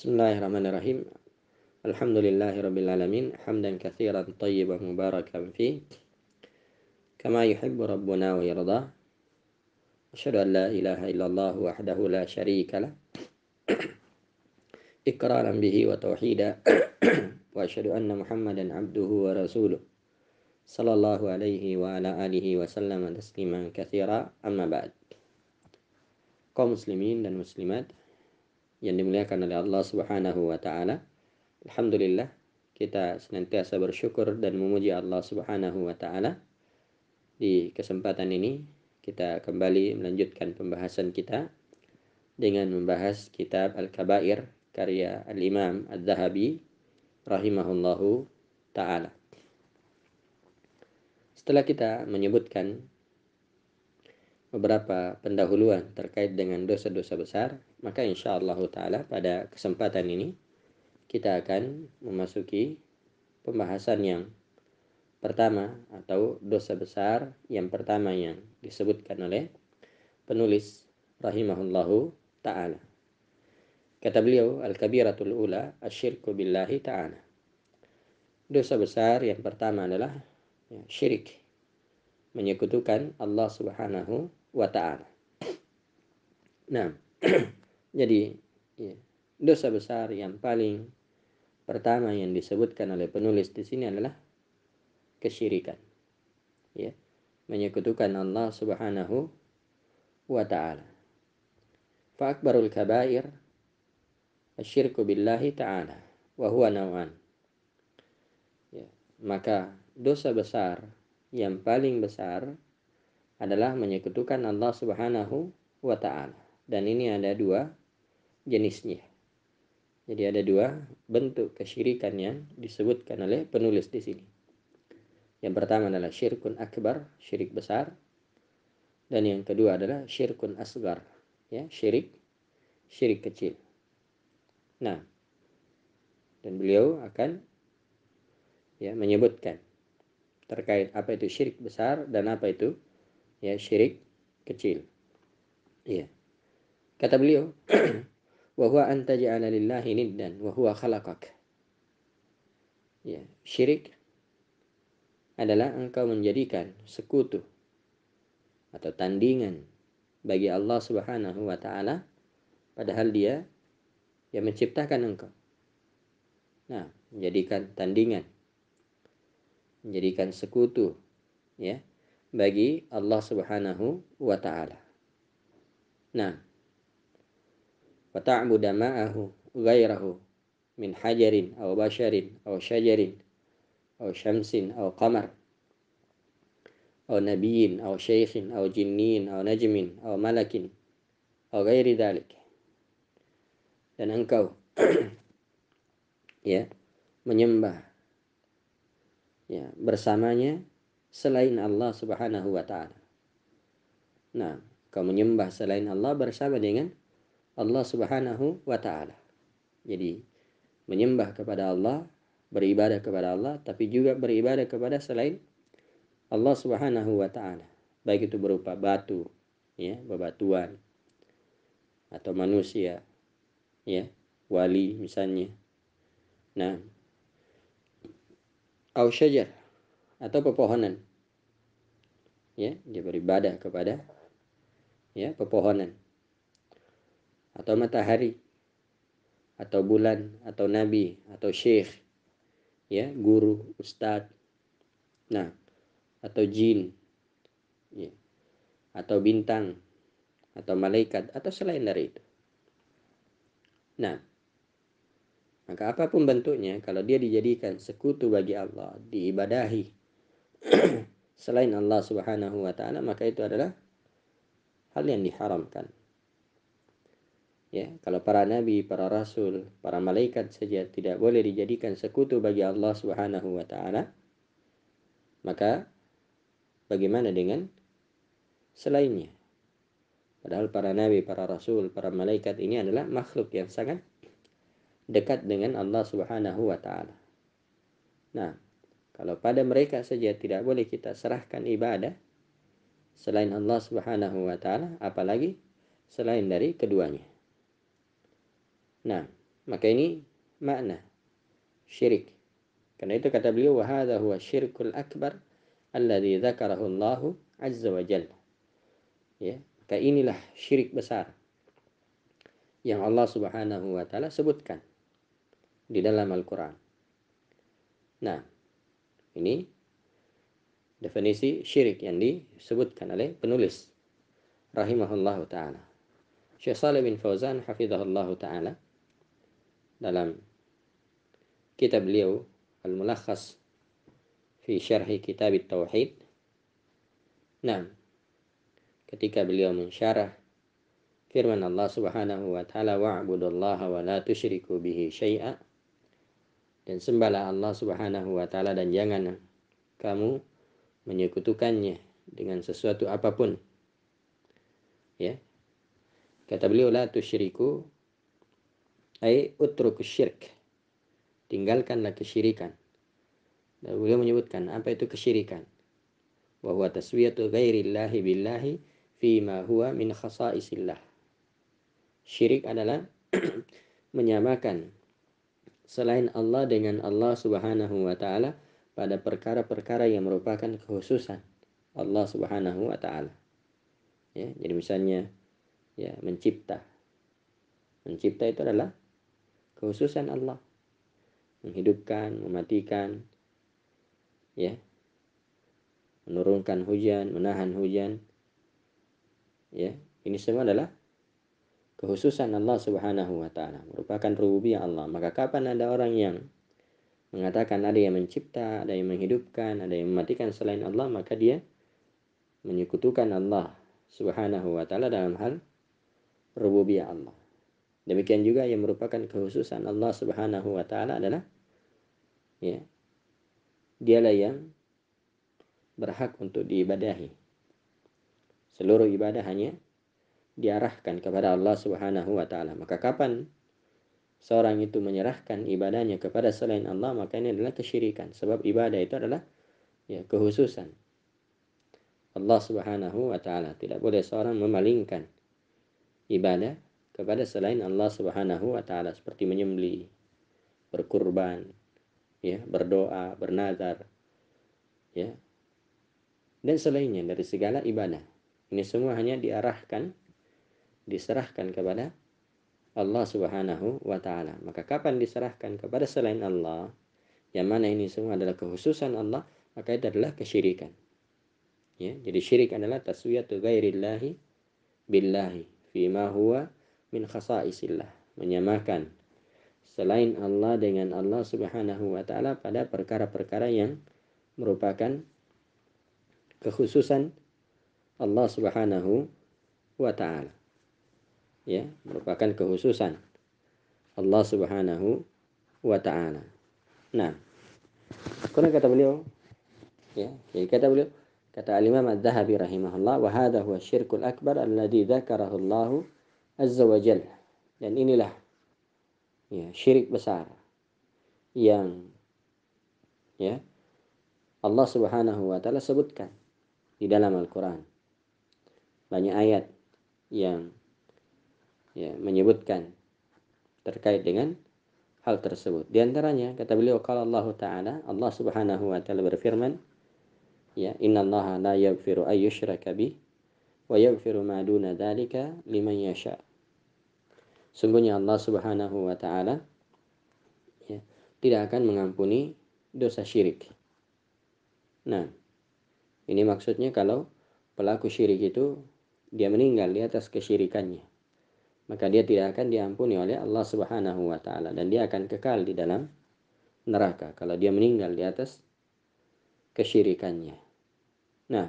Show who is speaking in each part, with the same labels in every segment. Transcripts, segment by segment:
Speaker 1: بسم الله الرحمن الرحيم الحمد لله رب العالمين حمدا كثيرا طيبا مباركا فيه كما يحب ربنا ويرضى أشهد أن لا إله إلا الله وحده لا شريك له إقرارا به وتوحيدا وأشهد أن محمدا عبده ورسوله صلى الله عليه وعلى آله وسلم تسليما كثيرا أما بعد قوم مسلمين للمسلمات yang dimuliakan oleh Allah Subhanahu wa taala. Alhamdulillah kita senantiasa bersyukur dan memuji Allah Subhanahu wa taala. Di kesempatan ini kita kembali melanjutkan pembahasan kita dengan membahas kitab Al-Kabair karya Al-Imam Al-Zahabi rahimahullahu taala. Setelah kita menyebutkan beberapa pendahuluan terkait dengan dosa-dosa besar, maka insya Allah Ta'ala pada kesempatan ini kita akan memasuki pembahasan yang pertama atau dosa besar yang pertama yang disebutkan oleh penulis rahimahullahu ta'ala. Kata beliau, Al-Kabiratul Ula, Asyirku Billahi Ta'ala. Dosa besar yang pertama adalah ya, syirik. Menyekutukan Allah Subhanahu wa ta'ala. Nah, jadi ya, dosa besar yang paling pertama yang disebutkan oleh penulis di sini adalah kesyirikan. Ya, menyekutukan Allah Subhanahu wa taala. Fa akbarul kabair asyirku billahi ta'ala wa huwa naw'an. Ya, maka dosa besar yang paling besar adalah menyekutukan Allah Subhanahu wa taala. Dan ini ada dua jenisnya. Jadi ada dua bentuk kesyirikan yang disebutkan oleh penulis di sini. Yang pertama adalah syirkun akbar, syirik besar. Dan yang kedua adalah syirkun asgar, ya, syirik syirik kecil. Nah, dan beliau akan ya menyebutkan terkait apa itu syirik besar dan apa itu ya syirik kecil ya kata beliau wa anta ja'ala lillahi niddan wa huwa khalaqak ya syirik adalah engkau menjadikan sekutu atau tandingan bagi Allah Subhanahu wa taala padahal dia yang menciptakan engkau. Nah, menjadikan tandingan, menjadikan sekutu, ya bagi Allah Subhanahu wa taala. Nah, wa ta'budu ma'ahu ghairahu min hajarin aw basharin aw syajarin aw syamsin aw qamar aw nabiyyin aw syaikhin aw jinnin aw najmin aw malakin aw ghairi dhalik. Dan engkau ya menyembah ya bersamanya selain Allah Subhanahu wa taala. Nah, kau menyembah selain Allah bersama dengan Allah Subhanahu wa taala. Jadi menyembah kepada Allah, beribadah kepada Allah tapi juga beribadah kepada selain Allah Subhanahu wa taala. Baik itu berupa batu, ya, bebatuan atau manusia, ya, wali misalnya. Nah, au atau pepohonan. Ya, dia beribadah kepada ya, pepohonan. Atau matahari atau bulan atau nabi atau syekh ya, guru, ustad, Nah, atau jin. Ya. Atau bintang atau malaikat atau selain dari itu. Nah, maka apapun bentuknya, kalau dia dijadikan sekutu bagi Allah, diibadahi selain Allah Subhanahu wa taala maka itu adalah hal yang diharamkan. Ya, kalau para nabi, para rasul, para malaikat saja tidak boleh dijadikan sekutu bagi Allah Subhanahu wa taala, maka bagaimana dengan selainnya? Padahal para nabi, para rasul, para malaikat ini adalah makhluk yang sangat dekat dengan Allah Subhanahu wa taala. Nah, kalau pada mereka saja tidak boleh kita serahkan ibadah selain Allah Subhanahu wa taala, apalagi selain dari keduanya. Nah, maka ini makna syirik. Karena itu kata beliau wa hadza huwa syirkul akbar alladzi dzakarahu Allah azza wa jalla. Ya, maka inilah syirik besar yang Allah Subhanahu wa taala sebutkan di dalam Al-Qur'an. Nah, ini definisi syirik yang disebutkan oleh penulis rahimahullah taala. Syekh Saleh bin Fauzan hafizahullah taala dalam kitab beliau Al-Mulakhas fi Syarhi Kitab Tauhid. Nah, ketika beliau mensyarah firman Allah Subhanahu wa taala wa'budullaha wa la tusyriku bihi syai'a dan sembahlah Allah Subhanahu wa taala dan jangan kamu menyekutukannya dengan sesuatu apapun. Ya. Kata beliau la tusyriku ai utruk syirk. Tinggalkanlah kesyirikan. Dan beliau menyebutkan apa itu kesyirikan? Wa huwa taswiyatu ghairillahi billahi fi ma huwa min khasaisillah. Syirik adalah menyamakan selain Allah dengan Allah Subhanahu wa taala pada perkara-perkara yang merupakan kekhususan Allah Subhanahu wa taala. Ya, jadi misalnya ya mencipta. Mencipta itu adalah kekhususan Allah. Menghidupkan, mematikan, ya menurunkan hujan menahan hujan ya ini semua adalah kehususan Allah Subhanahu wa taala, merupakan rububiyah Allah. Maka kapan ada orang yang mengatakan ada yang mencipta, ada yang menghidupkan, ada yang mematikan selain Allah, maka dia menyekutukan Allah Subhanahu wa taala dalam hal rububiyah Allah. Demikian juga yang merupakan kehususan Allah Subhanahu wa taala adalah ya dialah yang berhak untuk diibadahi. Seluruh ibadah hanya diarahkan kepada Allah Subhanahu wa taala. Maka kapan seorang itu menyerahkan ibadahnya kepada selain Allah, maka ini adalah kesyirikan. Sebab ibadah itu adalah ya kehususan. Allah Subhanahu wa taala tidak boleh seorang memalingkan ibadah kepada selain Allah Subhanahu wa taala seperti menyembelih, berkurban, ya, berdoa, bernazar, ya. Dan selainnya dari segala ibadah. Ini semua hanya diarahkan diserahkan kepada Allah Subhanahu wa taala. Maka kapan diserahkan kepada selain Allah, yang mana ini semua adalah kehususan Allah, maka itu adalah kesyirikan. Ya, jadi syirik adalah taswiyatu ghairillahi billahi ma huwa min khasaisillah, menyamakan selain Allah dengan Allah Subhanahu wa taala pada perkara-perkara yang merupakan kekhususan Allah Subhanahu wa taala ya merupakan kehususan Allah Subhanahu wa taala. Nah, konon kata beliau ya, jadi kata beliau kata Al-Imam Adz-Dzahabi rahimahullah wa hadha huwa syirkul akbar alladhi dzakarahu Allah azza wa jalla. Dan inilah ya, syirik besar yang ya Allah Subhanahu wa taala sebutkan di dalam Al-Qur'an. Banyak ayat yang ya, menyebutkan terkait dengan hal tersebut. Di antaranya kata beliau kalau Allah Taala Allah Subhanahu wa taala berfirman ya inna Allah la yaghfiru ayyushraka bi wa yaghfiru ma duna dalika liman yasha. Sungguhnya Allah Subhanahu wa taala ya, tidak akan mengampuni dosa syirik. Nah, ini maksudnya kalau pelaku syirik itu dia meninggal di atas kesyirikannya maka dia tidak akan diampuni oleh Allah Subhanahu wa taala dan dia akan kekal di dalam neraka kalau dia meninggal di atas kesyirikannya. Nah,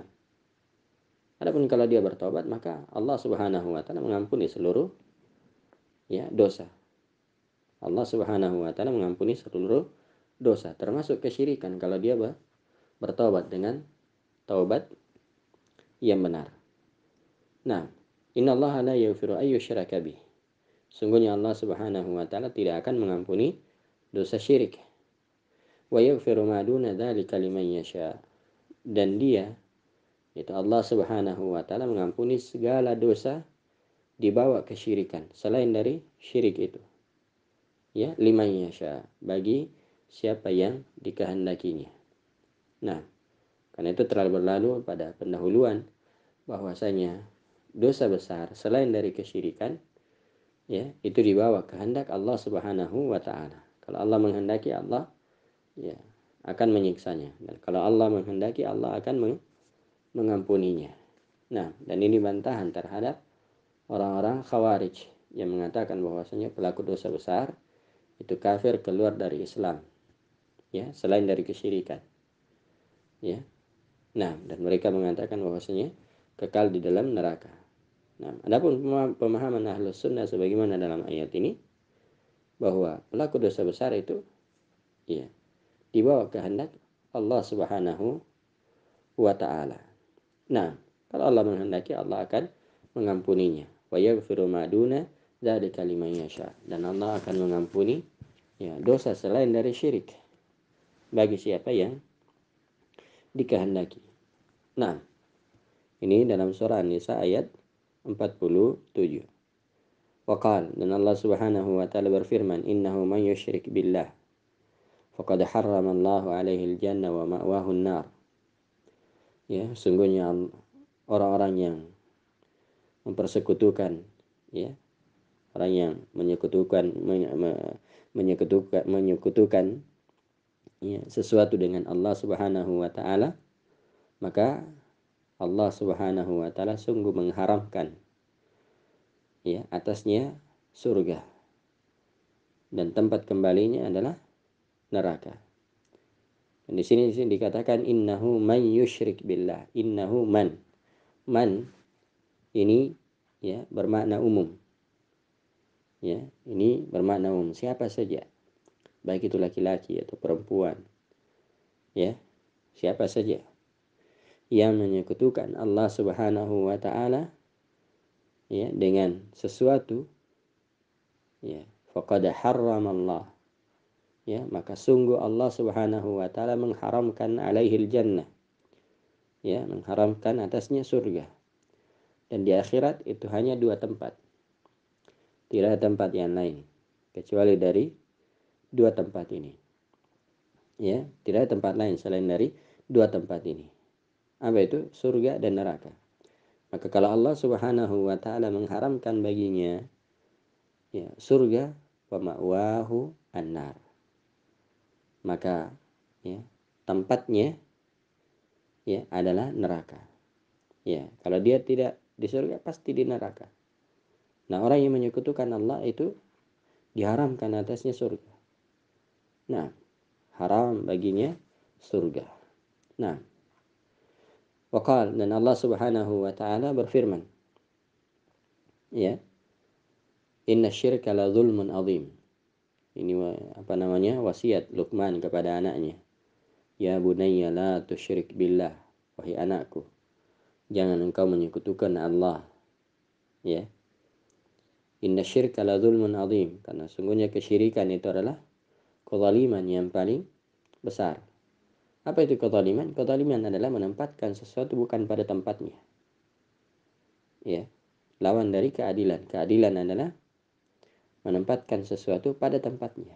Speaker 1: adapun kalau dia bertobat maka Allah Subhanahu wa taala mengampuni seluruh ya dosa. Allah Subhanahu wa taala mengampuni seluruh dosa termasuk kesyirikan kalau dia bertobat dengan taubat yang benar. Nah, Innallaha la yaghfiru syiraka bih. Sungguhnya Allah Subhanahu wa taala tidak akan mengampuni dosa syirik. Wa yaghfiru ma duna dzalika liman yasha. Dan dia itu Allah Subhanahu wa taala mengampuni segala dosa dibawa kesyirikan selain dari syirik itu. Ya, liman yasha bagi siapa yang dikehendakinya. Nah, karena itu terlalu berlalu pada pendahuluan bahwasanya dosa besar selain dari kesyirikan ya itu dibawa kehendak Allah Subhanahu wa taala. Kalau Allah menghendaki Allah ya akan menyiksanya dan kalau Allah menghendaki Allah akan mengampuninya. Nah, dan ini bantahan terhadap orang-orang khawarij yang mengatakan bahwasanya pelaku dosa besar itu kafir keluar dari Islam. Ya, selain dari kesyirikan. Ya. Nah, dan mereka mengatakan bahwasanya kekal di dalam neraka. Nah, adapun pemahaman ahlus sunnah sebagaimana dalam ayat ini bahwa pelaku dosa besar itu ya dibawa kehendak Allah Subhanahu wa taala. Nah, kalau Allah menghendaki Allah akan mengampuninya. Wa yaghfiru ma duna dzalika liman yasha. Dan Allah akan mengampuni ya dosa selain dari syirik bagi siapa yang dikehendaki. Nah, ini dalam surah An-Nisa ayat 47. Waqal dan Allah Subhanahu wa taala berfirman, "Innahu man yusyrik billah faqad harrama Allahu alaihi al-jannah wa ma'wahu an Ya, sungguhnya orang-orang yang mempersekutukan ya, orang yang menyekutukan menyekutukan menyekutukan ya, sesuatu dengan Allah Subhanahu wa taala, maka Allah Subhanahu wa taala sungguh mengharamkan ya atasnya surga dan tempat kembalinya adalah neraka. Dan di sini, di sini dikatakan innahu man yushrik billah, innahu man. Man ini ya bermakna umum. Ya, ini bermakna umum siapa saja. Baik itu laki-laki atau perempuan. Ya, siapa saja yang menyekutukan Allah Subhanahu wa taala ya dengan sesuatu ya faqad Allah ya maka sungguh Allah Subhanahu wa taala mengharamkan alaihi jannah ya mengharamkan atasnya surga dan di akhirat itu hanya dua tempat tidak ada tempat yang lain kecuali dari dua tempat ini ya tidak ada tempat lain selain dari dua tempat ini apa itu surga dan neraka maka kalau Allah Subhanahu wa taala mengharamkan baginya ya surga ma'wahu annar maka ya tempatnya ya adalah neraka ya kalau dia tidak di surga pasti di neraka nah orang yang menyekutukan Allah itu diharamkan atasnya surga nah haram baginya surga nah Waqal dan Allah Subhanahu wa taala berfirman. Ya. Inna syirka la zulmun azim. Ini apa namanya? wasiat Luqman kepada anaknya. Ya bunayya la tusyrik billah. Wahai anakku, jangan engkau menyekutukan Allah. Ya. Inna syirka la zulmun azim. Karena sungguhnya kesyirikan itu adalah kezaliman yang paling besar. Apa itu kezaliman? Kezaliman adalah menempatkan sesuatu bukan pada tempatnya. Ya. Lawan dari keadilan. Keadilan adalah menempatkan sesuatu pada tempatnya.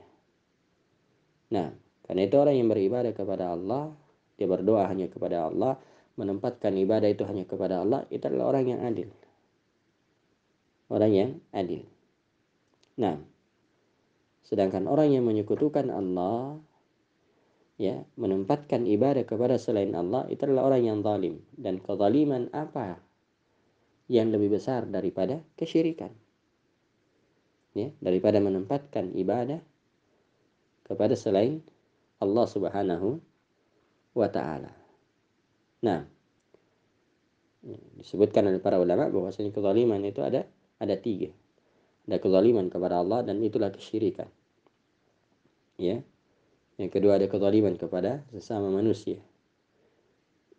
Speaker 1: Nah, karena itu orang yang beribadah kepada Allah, dia berdoa hanya kepada Allah, menempatkan ibadah itu hanya kepada Allah, itu adalah orang yang adil. Orang yang adil. Nah, sedangkan orang yang menyekutukan Allah, ya menempatkan ibadah kepada selain Allah itu adalah orang yang zalim dan kezaliman apa yang lebih besar daripada kesyirikan ya daripada menempatkan ibadah kepada selain Allah Subhanahu wa taala. Nah, ya, disebutkan oleh para ulama bahwasanya kezaliman itu ada ada tiga. Ada kezaliman kepada Allah dan itulah kesyirikan. Ya, yang kedua ada kezaliman kepada sesama manusia.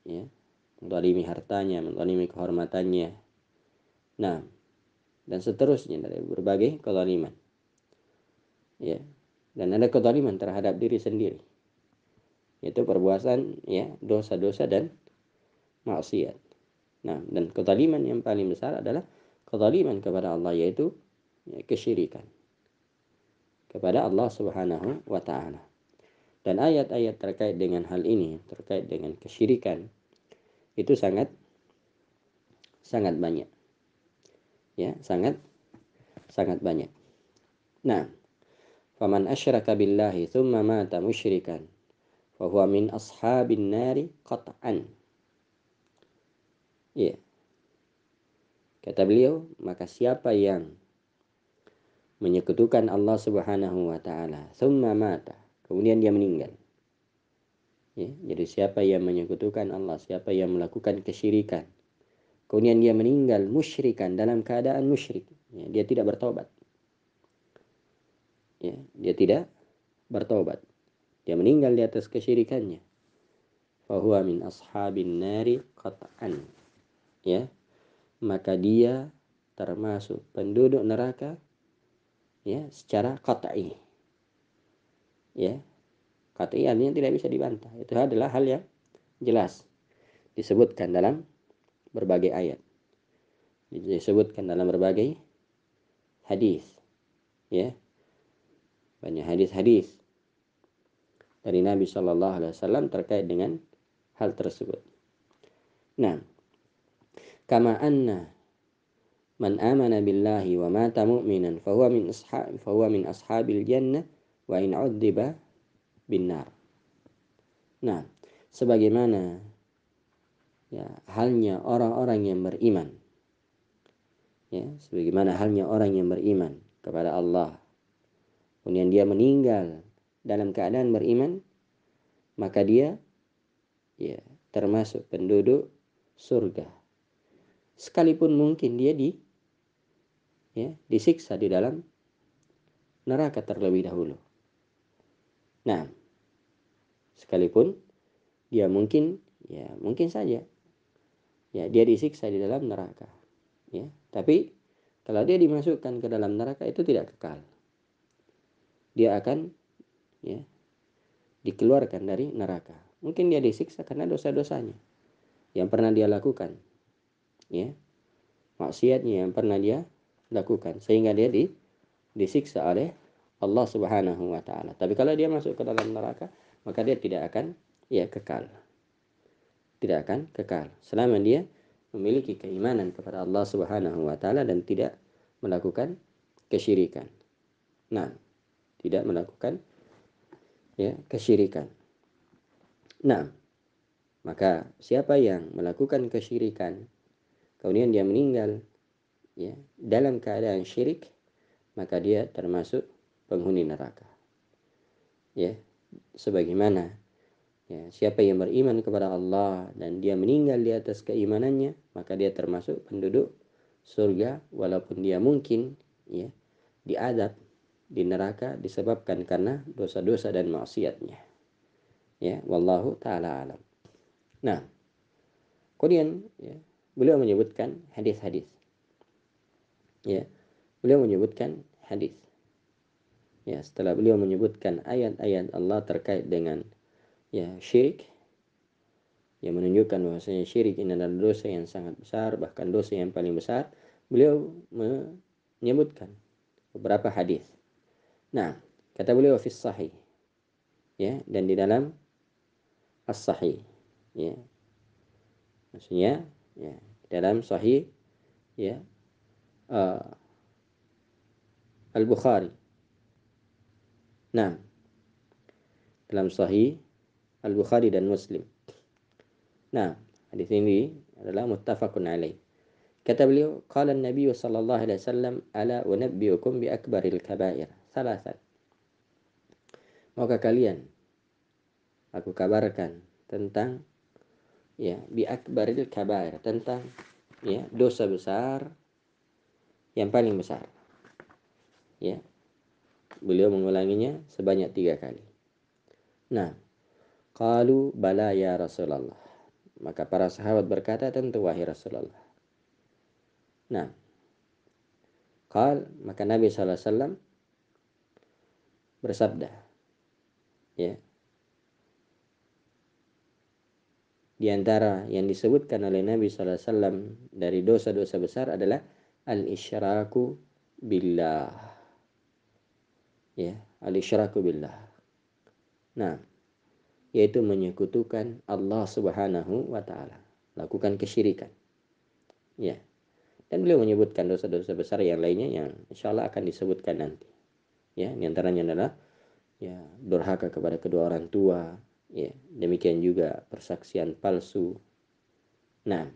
Speaker 1: Ya, mentolimi hartanya, mentolimi kehormatannya. Nah, dan seterusnya dari berbagai kezaliman. Ya, dan ada kezaliman terhadap diri sendiri. Yaitu perbuatan ya dosa-dosa dan maksiat. Nah, dan kezaliman yang paling besar adalah kezaliman kepada Allah yaitu ya, kesyirikan kepada Allah Subhanahu wa taala dan ayat-ayat terkait dengan hal ini terkait dengan kesyirikan itu sangat sangat banyak ya sangat sangat banyak nah faman asyraka billahi thumma mata musyrikan fahuwa min ashabin nari qat'an ya kata beliau maka siapa yang menyekutukan Allah Subhanahu wa taala thumma mata kemudian dia meninggal. Ya, jadi siapa yang menyekutukan Allah, siapa yang melakukan kesyirikan, kemudian dia meninggal musyrikan dalam keadaan musyrik, ya, dia tidak bertobat. Ya, dia tidak bertobat. Dia meninggal di atas kesyirikannya. Fahuwa min ashabin nari qat'an. Ya, maka dia termasuk penduduk neraka ya secara qat'i ya ini iya, artinya tidak bisa dibantah itu adalah hal yang jelas disebutkan dalam berbagai ayat disebutkan dalam berbagai hadis ya banyak hadis-hadis dari Nabi Shallallahu Alaihi Wasallam terkait dengan hal tersebut. Nah, kama anna man amana billahi wa mata mu'minan fahuwa min ashab fahuwa min ashabil jannah wa in udziba binar. Nah, sebagaimana ya halnya orang-orang yang beriman. Ya, sebagaimana halnya orang yang beriman kepada Allah. Kemudian dia meninggal dalam keadaan beriman, maka dia ya termasuk penduduk surga. Sekalipun mungkin dia di ya disiksa di dalam neraka terlebih dahulu. Nah, sekalipun dia mungkin ya mungkin saja ya dia disiksa di dalam neraka. Ya, tapi kalau dia dimasukkan ke dalam neraka itu tidak kekal. Dia akan ya dikeluarkan dari neraka. Mungkin dia disiksa karena dosa-dosanya yang pernah dia lakukan. Ya. Maksiatnya yang pernah dia lakukan sehingga dia di, disiksa oleh Allah Subhanahu wa taala. Tapi kalau dia masuk ke dalam neraka, maka dia tidak akan ya kekal. Tidak akan kekal selama dia memiliki keimanan kepada Allah Subhanahu wa taala dan tidak melakukan kesyirikan. Nah, tidak melakukan ya kesyirikan. Nah, maka siapa yang melakukan kesyirikan kemudian dia meninggal ya dalam keadaan syirik maka dia termasuk penghuni neraka. Ya, sebagaimana ya, siapa yang beriman kepada Allah dan dia meninggal di atas keimanannya, maka dia termasuk penduduk surga walaupun dia mungkin ya diadab di neraka disebabkan karena dosa-dosa dan maksiatnya. Ya, wallahu taala alam. Nah, kemudian ya, beliau menyebutkan hadis-hadis. Ya, beliau menyebutkan hadis ya setelah beliau menyebutkan ayat-ayat Allah terkait dengan ya syirik yang menunjukkan bahwasanya syirik ini adalah dosa yang sangat besar bahkan dosa yang paling besar beliau menyebutkan beberapa hadis nah kata beliau fi sahih ya dan di dalam as sahih ya maksudnya ya dalam sahih ya uh, eh, al Bukhari Nah, dalam Sahih Al Bukhari dan Muslim. Nah, hadis ini adalah muttafaqun alaih. Kata beliau, qala Nabi sallallahu alaihi wasallam, ala unabbiukum bi akbaril kabair. Salasan. Maka kalian aku kabarkan tentang ya bi akbaril kabair tentang ya dosa besar yang paling besar. Ya, Beliau mengulanginya sebanyak tiga kali. Nah, kalu bala ya Rasulullah. Maka para sahabat berkata tentu wahai Rasulullah. Nah, kal, maka Nabi SAW bersabda. Ya. Di antara yang disebutkan oleh Nabi SAW dari dosa-dosa besar adalah al-isyraku billah ya al-isyraku billah nah yaitu menyekutukan Allah Subhanahu wa taala lakukan kesyirikan ya dan beliau menyebutkan dosa-dosa besar yang lainnya yang insya Allah akan disebutkan nanti ya antaranya adalah ya durhaka kepada kedua orang tua ya demikian juga persaksian palsu nah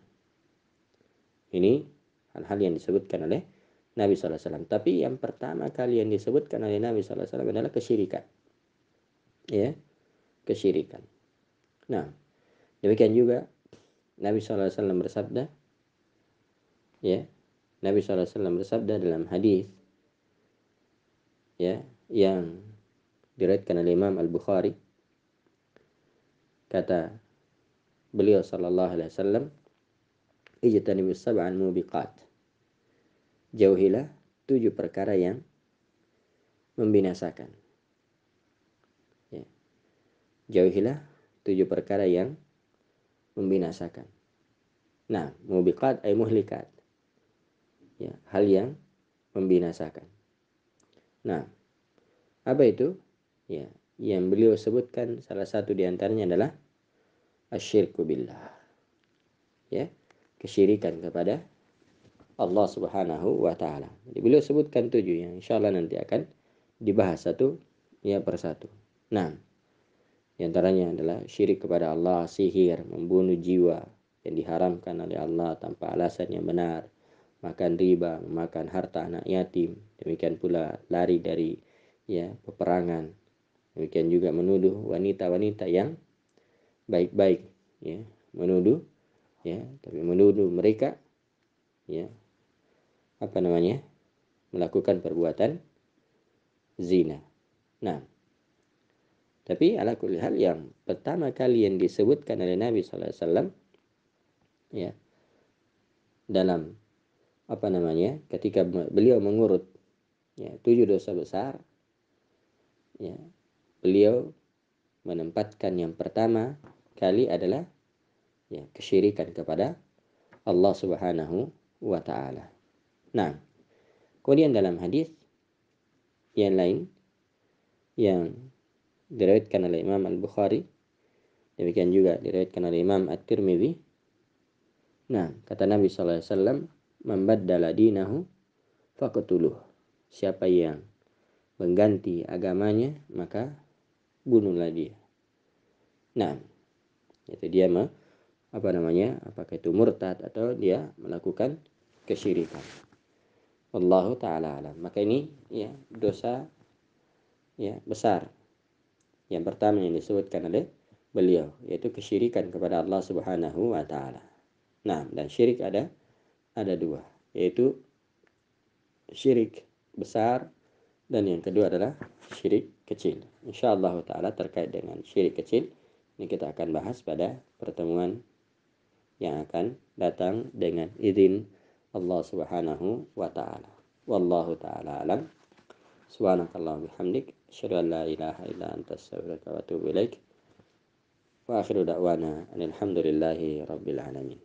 Speaker 1: ini hal-hal yang disebutkan oleh Nabi SAW. Tapi yang pertama kali yang disebutkan oleh Nabi SAW adalah kesyirikan. Ya, kesyirikan. Nah, demikian juga Nabi SAW bersabda, ya, Nabi SAW bersabda dalam hadis, ya, yang diriwayatkan oleh Imam Al Bukhari, kata beliau Sallallahu Alaihi Wasallam, ijtanibus sab'al mubiqat Jauhilah tujuh perkara yang membinasakan. Ya. Jauhilah tujuh perkara yang membinasakan. Nah, mubiqat ay muhlikat. Ya, hal yang membinasakan. Nah, apa itu? Ya, yang beliau sebutkan salah satu di antaranya adalah asyirku billah. Ya, kesyirikan kepada Allah Subhanahu wa taala. Jadi beliau sebutkan tujuh yang insya Allah nanti akan dibahas satu ya persatu. Nah, di antaranya adalah syirik kepada Allah, sihir, membunuh jiwa yang diharamkan oleh Allah tanpa alasan yang benar, makan riba, makan harta anak yatim, demikian pula lari dari ya peperangan. Demikian juga menuduh wanita-wanita yang baik-baik ya, menuduh ya, tapi menuduh mereka ya apa namanya melakukan perbuatan zina. Nah, tapi ala kulli hal yang pertama kali yang disebutkan oleh Nabi SAW ya dalam apa namanya ketika beliau mengurut ya, tujuh dosa besar ya, beliau menempatkan yang pertama kali adalah ya kesyirikan kepada Allah Subhanahu wa taala Nah, kemudian dalam hadis yang lain yang diriwayatkan oleh Imam Al-Bukhari demikian juga diriwayatkan oleh Imam At-Tirmidzi nah kata Nabi sallallahu alaihi wasallam man baddala dinahu faqtuluh siapa yang mengganti agamanya maka bunuhlah dia nah itu dia mah apa namanya apakah itu murtad atau dia melakukan kesyirikan Wallahu taala alam. Maka ini ya dosa ya besar. Yang pertama yang disebutkan oleh beliau yaitu kesyirikan kepada Allah Subhanahu wa taala. Nah, dan syirik ada ada dua, yaitu syirik besar dan yang kedua adalah syirik kecil. Insyaallah taala terkait dengan syirik kecil ini kita akan bahas pada pertemuan yang akan datang dengan izin Allah Subhanahu wa taala. Wallahu taala alam. Subhanakallah bihamdik asyhadu la ilaha illa anta astaghfiruka wa atubu ilaik. Wa akhiru da'wana alhamdulillahi rabbil alamin.